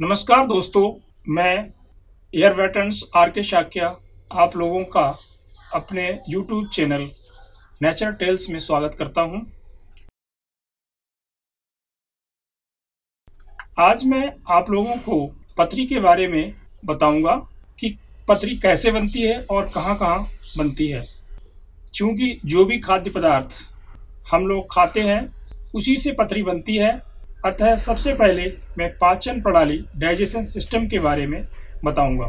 नमस्कार दोस्तों मैं एयर वेटरन्स आर के शाक्या आप लोगों का अपने यूट्यूब चैनल नेचर टेल्स में स्वागत करता हूं। आज मैं आप लोगों को पत्री के बारे में बताऊंगा कि पत्री कैसे बनती है और कहां कहां बनती है क्योंकि जो भी खाद्य पदार्थ हम लोग खाते हैं उसी से पत्री बनती है अतः सबसे पहले मैं पाचन प्रणाली डाइजेशन सिस्टम के बारे में बताऊंगा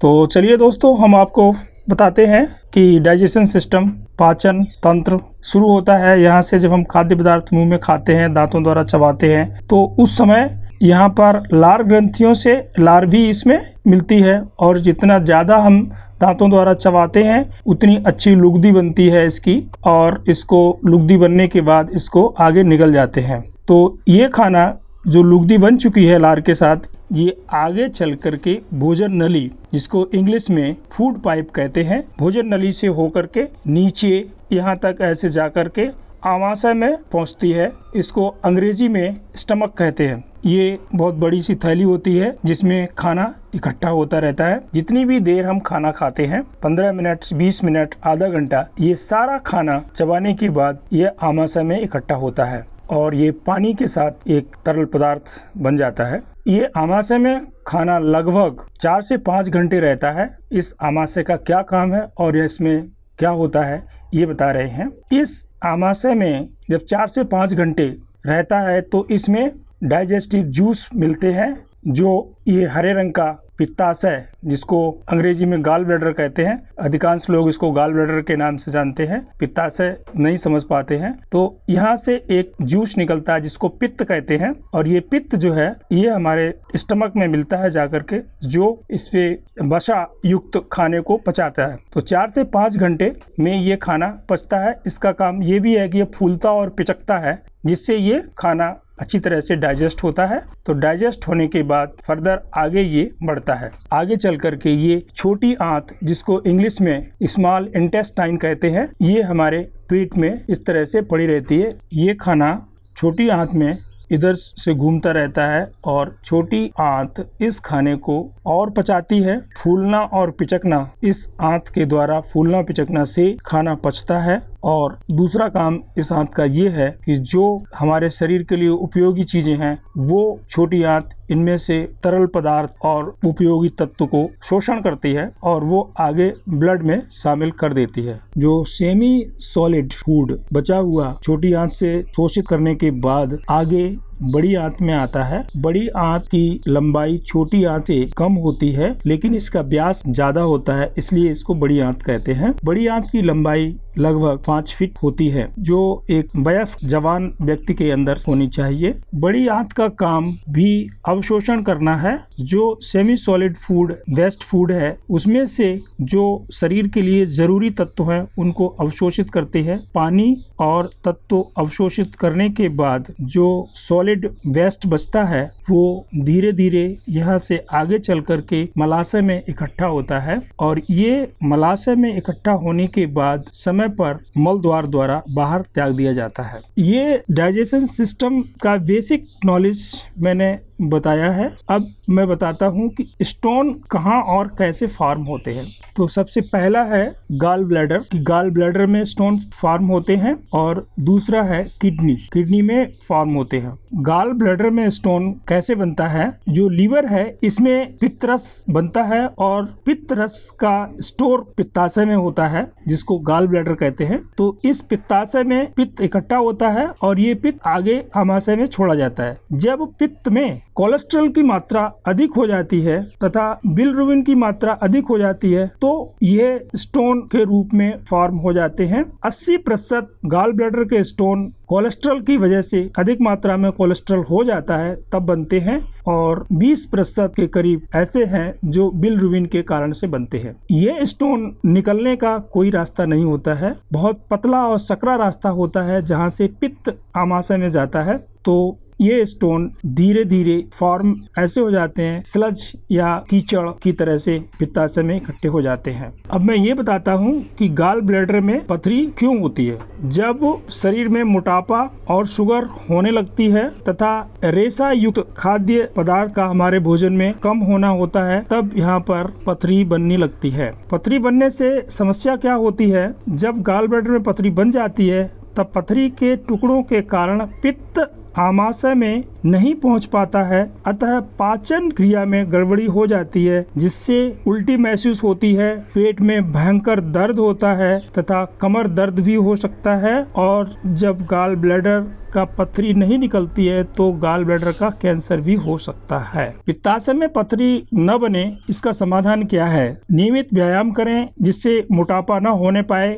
तो चलिए दोस्तों हम आपको बताते हैं कि डाइजेशन सिस्टम पाचन तंत्र शुरू होता है यहाँ से जब हम खाद्य पदार्थ मुंह में खाते हैं दांतों द्वारा चबाते हैं तो उस समय यहाँ पर लार ग्रंथियों से लार भी इसमें मिलती है और जितना ज़्यादा हम दांतों द्वारा चबाते हैं उतनी अच्छी लुगदी बनती है इसकी और इसको लुगदी बनने के बाद इसको आगे निकल जाते हैं तो ये खाना जो लुगदी बन चुकी है लार के साथ ये आगे चल कर के भोजन नली जिसको इंग्लिश में फूड पाइप कहते हैं भोजन नली से होकर के नीचे यहाँ तक ऐसे जा कर के आमाशय में पहुँचती है इसको अंग्रेजी में स्टमक कहते हैं ये बहुत बड़ी सी थैली होती है जिसमें खाना इकट्ठा होता रहता है जितनी भी देर हम खाना खाते हैं 15 मिनट 20 मिनट आधा घंटा ये सारा खाना चबाने के बाद ये आमाशय में इकट्ठा होता है और ये पानी के साथ एक तरल पदार्थ बन जाता है ये आमाशय में खाना लगभग चार से पाँच घंटे रहता है इस आमाशय का क्या काम है और इसमें क्या होता है ये बता रहे हैं इस आमाशय में जब चार से पाँच घंटे रहता है तो इसमें डाइजेस्टिव जूस मिलते हैं जो ये हरे रंग का पित्ताशय जिसको अंग्रेजी में गाल ब्लेडर कहते हैं अधिकांश लोग इसको गाल ब्लेडर के नाम से जानते हैं पित्ताशय नहीं समझ पाते हैं तो यहाँ से एक जूस निकलता है जिसको पित्त कहते हैं और ये पित्त जो है ये हमारे स्टमक में मिलता है जाकर के जो इस पे वसा युक्त खाने को पचाता है तो चार से पाँच घंटे में ये खाना पचता है इसका काम ये भी है कि ये फूलता और पिचकता है जिससे ये खाना अच्छी तरह से डाइजेस्ट होता है तो डाइजेस्ट होने के बाद फर्दर आगे ये बढ़ता है आगे चल करके ये छोटी आंत जिसको इंग्लिश में स्मॉल इंटेस्टाइन कहते हैं ये हमारे पेट में इस तरह से पड़ी रहती है ये खाना छोटी आंत में इधर से घूमता रहता है और छोटी आंत इस खाने को और पचाती है फूलना और पिचकना इस आंत के द्वारा फूलना पिचकना से खाना पचता है और दूसरा काम इस आंत का ये है कि जो हमारे शरीर के लिए उपयोगी चीजें हैं वो छोटी आंत इनमें से तरल पदार्थ और उपयोगी तत्व को शोषण करती है और वो आगे ब्लड में शामिल कर देती है जो सेमी सॉलिड फूड बचा हुआ छोटी आंत से शोषित करने के बाद आगे बड़ी आंत में आता है बड़ी आंत की लंबाई छोटी आंत से कम होती है लेकिन इसका व्यास ज्यादा होता है इसलिए इसको बड़ी आंत कहते हैं बड़ी आंत की लंबाई लगभग पांच फीट होती है जो एक वयस्क जवान व्यक्ति के अंदर होनी चाहिए बड़ी आंत का काम भी अवशोषण करना है जो semi solid food waste food है उसमें से जो शरीर के लिए जरूरी तत्व हैं उनको अवशोषित करते हैं पानी और तत्व अवशोषित करने के बाद जो सॉलिड सॉलिड वेस्ट बचता है वो धीरे धीरे यहाँ से आगे चल करके मलाशय में इकट्ठा होता है और ये मलाशय में इकट्ठा होने के बाद समय पर मल द्वार द्वारा बाहर त्याग दिया जाता है ये डाइजेशन सिस्टम का बेसिक नॉलेज मैंने बताया है अब मैं बताता हूँ कि स्टोन कहाँ और कैसे फॉर्म होते हैं तो सबसे पहला है गाल ब्लैडर कि गाल ब्लैडर में स्टोन फॉर्म होते हैं और दूसरा है किडनी किडनी में फॉर्म होते हैं गाल ब्लैडर में स्टोन कैसे बनता है जो लीवर है इसमें पित्तरस बनता है और पित्तरस का स्टोर पित्ताशय में होता है जिसको गाल ब्लैडर कहते हैं तो इस पित्ताशय में पित्त इकट्ठा होता है और ये पित्त आगे हमाशय में छोड़ा जाता है जब पित्त में कोलेस्ट्रॉल की मात्रा अधिक हो जाती है तथा बिलरुबिन की मात्रा अधिक हो जाती है तो तो ये स्टोन के रूप में फॉर्म हो जाते हैं 80 प्रतिशत गाल ब्लडर के स्टोन कोलेस्ट्रॉल की वजह से अधिक मात्रा में कोलेस्ट्रॉल हो जाता है तब बनते हैं और 20 प्रतिशत के करीब ऐसे हैं जो बिल रुविन के कारण से बनते हैं ये स्टोन निकलने का कोई रास्ता नहीं होता है बहुत पतला और सकरा रास्ता होता है जहाँ से पित्त आमाशय में जाता है तो ये स्टोन धीरे धीरे फॉर्म ऐसे हो जाते हैं स्लज या कीचड़ की तरह से पित्ताशय में इकट्ठे हो जाते हैं अब मैं ये बताता हूँ कि गाल ब्लेडर में पथरी क्यों होती है जब शरीर में मोटापा और शुगर होने लगती है तथा रेशा युक्त खाद्य पदार्थ का हमारे भोजन में कम होना होता है तब यहाँ पर पथरी बनने लगती है पथरी बनने से समस्या क्या होती है जब गाल ब्लेडर में पथरी बन जाती है तब पथरी के टुकड़ों के कारण पित्त आमाशय में नहीं पहुंच पाता है अतः पाचन क्रिया में गड़बड़ी हो जाती है जिससे उल्टी महसूस होती है पेट में भयंकर दर्द होता है तथा कमर दर्द भी हो सकता है और जब गाल ब्लैडर का पथरी नहीं निकलती है तो गाल ब्लैडर का कैंसर भी हो सकता है पित्ताशय में पथरी न बने इसका समाधान क्या है नियमित व्यायाम करें जिससे मोटापा न होने पाए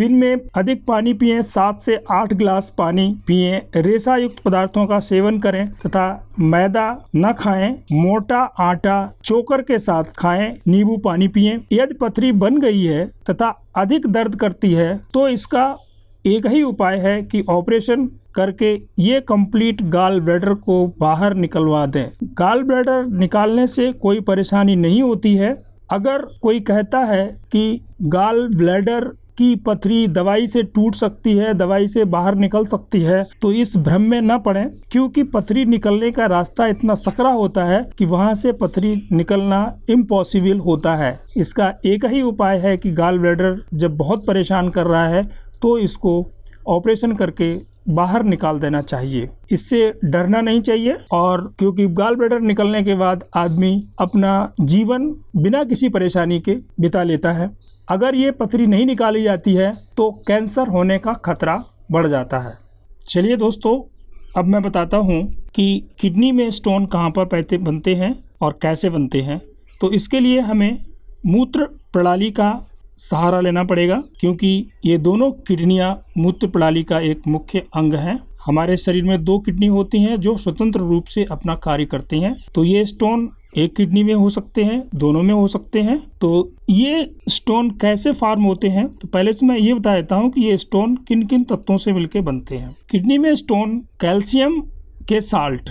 दिन में अधिक पानी पिए सात से आठ ग्लास पानी पिए रेशा युक्त पदार्थों का सेवन करें तथा मैदा न खाएं, मोटा आटा चोकर के साथ खाएं, नींबू पानी पिए यदि पथरी बन गई है तथा अधिक दर्द करती है तो इसका एक ही उपाय है कि ऑपरेशन करके ये कंप्लीट गाल ब्लैडर को बाहर निकलवा दें गाल ब्लैडर निकालने से कोई परेशानी नहीं होती है अगर कोई कहता है कि गाल ब्लैडर की पथरी दवाई से टूट सकती है दवाई से बाहर निकल सकती है तो इस भ्रम में न पड़े क्योंकि पथरी निकलने का रास्ता इतना सकरा होता है कि वहां से पथरी निकलना इम्पॉसिबल होता है इसका एक ही उपाय है कि गाल ब्लेडर जब बहुत परेशान कर रहा है तो इसको ऑपरेशन करके बाहर निकाल देना चाहिए इससे डरना नहीं चाहिए और क्योंकि गाल ब्लेडर निकलने के बाद आदमी अपना जीवन बिना किसी परेशानी के बिता लेता है अगर ये पथरी नहीं निकाली जाती है तो कैंसर होने का खतरा बढ़ जाता है चलिए दोस्तों अब मैं बताता हूँ कि किडनी में स्टोन कहाँ पर पैते बनते हैं और कैसे बनते हैं तो इसके लिए हमें मूत्र प्रणाली का सहारा लेना पड़ेगा क्योंकि ये दोनों किडनियाँ मूत्र प्रणाली का एक मुख्य अंग हैं हमारे शरीर में दो किडनी होती हैं जो स्वतंत्र रूप से अपना कार्य करती हैं तो ये स्टोन एक किडनी में हो सकते हैं दोनों में हो सकते हैं तो ये स्टोन कैसे फार्म होते हैं तो पहले तो मैं ये बता देता हूँ कि ये स्टोन किन किन तत्वों से मिलकर बनते हैं किडनी में स्टोन कैल्शियम के साल्ट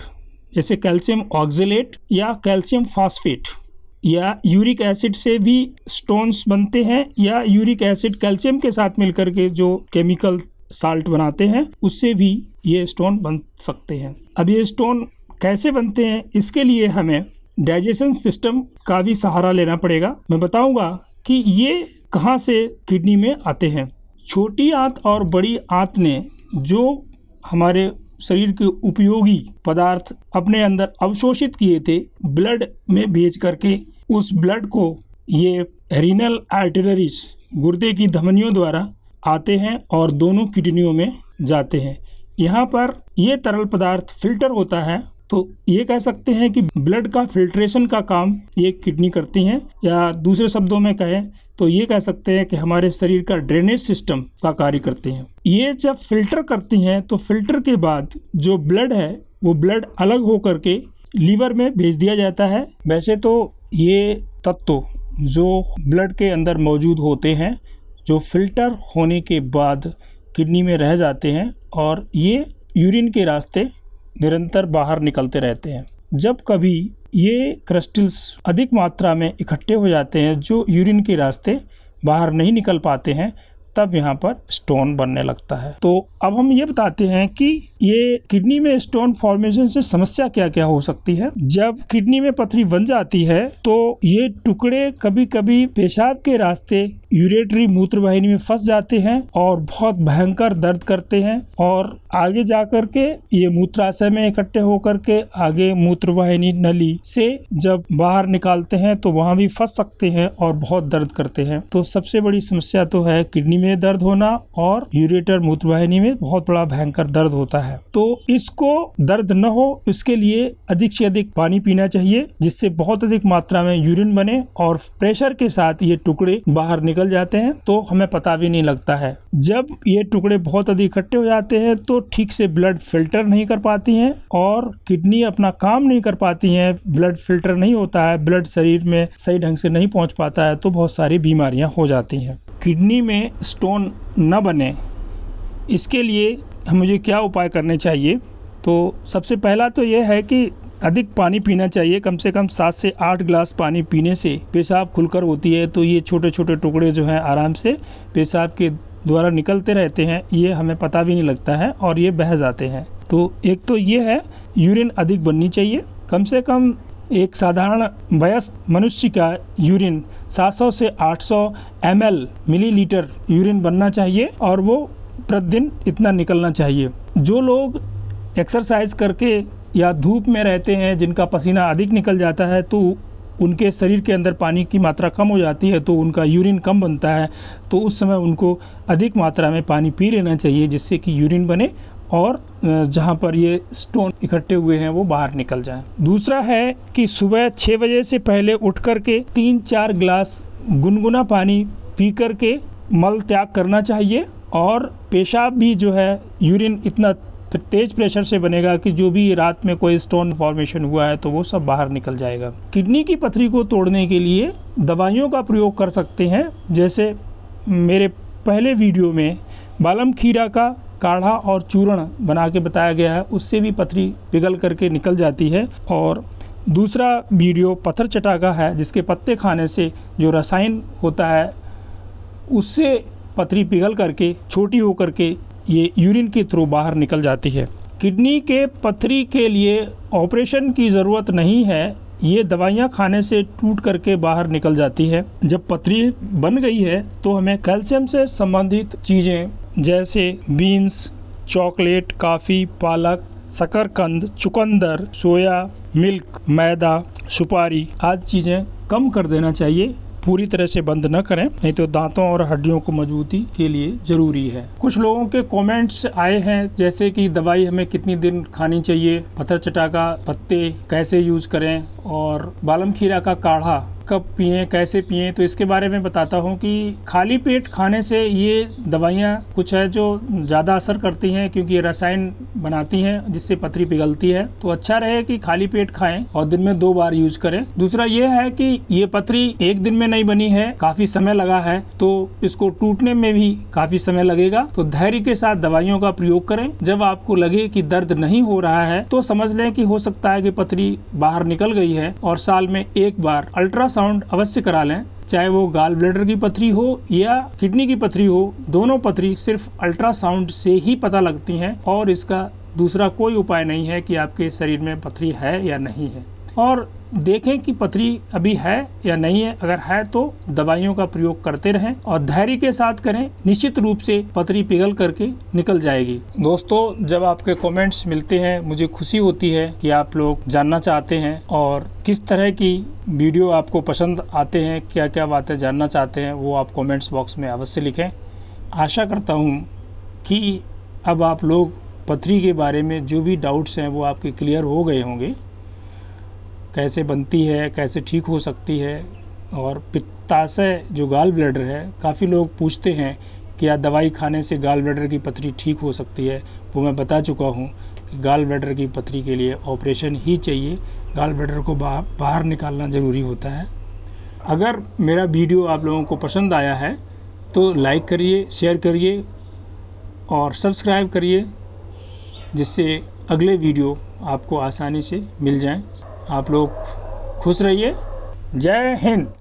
जैसे कैल्शियम ऑक्जिलेट या कैल्शियम फास्फेट या यूरिक एसिड से भी स्टोन्स बनते हैं या यूरिक एसिड कैल्शियम के साथ मिलकर के जो केमिकल साल्ट बनाते हैं उससे भी ये स्टोन बन सकते हैं अब ये स्टोन कैसे बनते हैं इसके लिए हमें डाइजेशन सिस्टम का भी सहारा लेना पड़ेगा मैं बताऊंगा कि ये कहाँ से किडनी में आते हैं छोटी आंत और बड़ी आंत ने जो हमारे शरीर के उपयोगी पदार्थ अपने अंदर अवशोषित किए थे ब्लड में भेज करके उस ब्लड को ये रीनल आर्टरीज गुर्दे की धमनियों द्वारा आते हैं और दोनों किडनियों में जाते हैं यहाँ पर ये तरल पदार्थ फिल्टर होता है तो ये कह सकते हैं कि ब्लड का फिल्ट्रेशन का काम ये किडनी करती हैं या दूसरे शब्दों में कहें तो ये कह सकते हैं कि हमारे शरीर का ड्रेनेज सिस्टम का कार्य करती हैं ये जब फिल्टर करती हैं तो फिल्टर के बाद जो ब्लड है वो ब्लड अलग हो करके लीवर में भेज दिया जाता है वैसे तो ये तत्व जो ब्लड के अंदर मौजूद होते हैं जो फिल्टर होने के बाद किडनी में रह जाते हैं और ये यूरिन के रास्ते निरंतर बाहर निकलते रहते हैं जब कभी ये क्रिस्टल्स अधिक मात्रा में इकट्ठे हो जाते हैं जो यूरिन के रास्ते बाहर नहीं निकल पाते हैं तब यहाँ पर स्टोन बनने लगता है तो अब हम ये बताते हैं कि ये किडनी में स्टोन फॉर्मेशन से समस्या क्या क्या हो सकती है जब किडनी में पथरी बन जाती है तो ये टुकड़े कभी कभी पेशाब के रास्ते यूरेटरी मूत्र वाहिनी में फंस जाते हैं और बहुत भयंकर दर्द करते हैं और आगे जा करके ये मूत्राशय में इकट्ठे होकर के आगे मूत्र वाहिनी नली से जब बाहर निकालते हैं तो वहाँ भी फंस सकते हैं और बहुत दर्द करते हैं तो सबसे बड़ी समस्या तो है किडनी में दर्द होना और यूरेटर मूत्रवाहिनी में बहुत बड़ा भयंकर दर्द होता है तो इसको दर्द न हो इसके लिए अधिक से अधिक पानी पीना चाहिए जिससे बहुत अधिक मात्रा में यूरिन बने और प्रेशर के साथ ये टुकड़े बाहर निकल जाते हैं तो हमें पता भी नहीं लगता है जब ये टुकड़े बहुत अधिक इकट्ठे हो जाते हैं तो ठीक से ब्लड फिल्टर नहीं कर पाती हैं और किडनी अपना काम नहीं कर पाती हैं ब्लड फिल्टर नहीं होता है ब्लड शरीर में सही ढंग से नहीं पहुंच पाता है तो बहुत सारी बीमारियां हो जाती हैं किडनी में स्टोन न बने इसके लिए मुझे क्या उपाय करने चाहिए तो सबसे पहला तो यह है कि अधिक पानी पीना चाहिए कम से कम सात से आठ गिलास पानी पीने से पेशाब खुलकर होती है तो ये छोटे छोटे टुकड़े जो हैं आराम से पेशाब के द्वारा निकलते रहते हैं ये हमें पता भी नहीं लगता है और ये बह जाते हैं तो एक तो ये है यूरिन अधिक बननी चाहिए कम से कम एक साधारण वयस्क मनुष्य का यूरिन 700 से 800 एमएल मिलीलीटर यूरिन बनना चाहिए और वो प्रतिदिन इतना निकलना चाहिए जो लोग एक्सरसाइज करके या धूप में रहते हैं जिनका पसीना अधिक निकल जाता है तो उनके शरीर के अंदर पानी की मात्रा कम हो जाती है तो उनका यूरिन कम बनता है तो उस समय उनको अधिक मात्रा में पानी पी लेना चाहिए जिससे कि यूरिन बने और जहाँ पर ये स्टोन इकट्ठे हुए हैं वो बाहर निकल जाएं। दूसरा है कि सुबह छः बजे से पहले उठ कर के तीन चार ग्लास गुनगुना पानी पी कर के मल त्याग करना चाहिए और पेशाब भी जो है यूरिन इतना तेज प्रेशर से बनेगा कि जो भी रात में कोई स्टोन फॉर्मेशन हुआ है तो वो सब बाहर निकल जाएगा किडनी की पथरी को तोड़ने के लिए दवाइयों का प्रयोग कर सकते हैं जैसे मेरे पहले वीडियो में बालम खीरा का काढ़ा और चूर्ण बना के बताया गया है उससे भी पथरी पिघल करके निकल जाती है और दूसरा वीडियो पत्थर चटा का है जिसके पत्ते खाने से जो रसायन होता है उससे पथरी पिघल करके छोटी होकर के ये यूरिन के थ्रू बाहर निकल जाती है किडनी के पथरी के लिए ऑपरेशन की ज़रूरत नहीं है ये दवाइयाँ खाने से टूट करके बाहर निकल जाती है जब पथरी बन गई है तो हमें कैल्शियम से संबंधित चीज़ें जैसे बीन्स चॉकलेट काफ़ी पालक शकरकंद चुकंदर सोया मिल्क मैदा सुपारी आदि चीज़ें कम कर देना चाहिए पूरी तरह से बंद न करें नहीं तो दांतों और हड्डियों को मजबूती के लिए जरूरी है कुछ लोगों के कमेंट्स आए हैं जैसे कि दवाई हमें कितनी दिन खानी चाहिए पत्थर चटा का पत्ते कैसे यूज करें और बालम खीरा का काढ़ा कब पिए कैसे पिए तो इसके बारे में बताता हूँ कि खाली पेट खाने से ये दवाइयाँ कुछ है जो ज़्यादा असर करती हैं क्योंकि ये रसायन बनाती हैं जिससे पथरी पिघलती है तो अच्छा रहे कि खाली पेट खाएं और दिन में दो बार यूज करें दूसरा ये है कि ये पथरी एक दिन में नहीं बनी है काफी समय लगा है तो इसको टूटने में भी काफी समय लगेगा तो धैर्य के साथ दवाइयों का प्रयोग करें जब आपको लगे कि दर्द नहीं हो रहा है तो समझ लें कि हो सकता है कि पथरी बाहर निकल गई है और साल में एक बार अल्ट्रासाउंड अल्ट्रासाउंड अवश्य करा लें चाहे वो गाल ब्लेडर की पथरी हो या किडनी की पथरी हो दोनों पथरी सिर्फ अल्ट्रासाउंड से ही पता लगती हैं और इसका दूसरा कोई उपाय नहीं है कि आपके शरीर में पथरी है या नहीं है और देखें कि पथरी अभी है या नहीं है अगर है तो दवाइयों का प्रयोग करते रहें और धैर्य के साथ करें निश्चित रूप से पथरी पिघल करके निकल जाएगी दोस्तों जब आपके कमेंट्स मिलते हैं मुझे खुशी होती है कि आप लोग जानना चाहते हैं और किस तरह की वीडियो आपको पसंद आते हैं क्या क्या बातें जानना चाहते हैं वो आप कॉमेंट्स बॉक्स में अवश्य लिखें आशा करता हूँ कि अब आप लोग पथरी के बारे में जो भी डाउट्स हैं वो आपके क्लियर हो गए होंगे कैसे बनती है कैसे ठीक हो सकती है और पित्ताशय जो गाल ब्लैडर है काफ़ी लोग पूछते हैं कि दवाई खाने से गाल ब्लैडर की पथरी ठीक हो सकती है वो मैं बता चुका हूँ कि गाल ब्लैडर की पथरी के लिए ऑपरेशन ही चाहिए गाल ब्लैडर को बाहर बाहर निकालना ज़रूरी होता है अगर मेरा वीडियो आप लोगों को पसंद आया है तो लाइक करिए शेयर करिए और सब्सक्राइब करिए जिससे अगले वीडियो आपको आसानी से मिल जाएं आप लोग खुश रहिए जय हिंद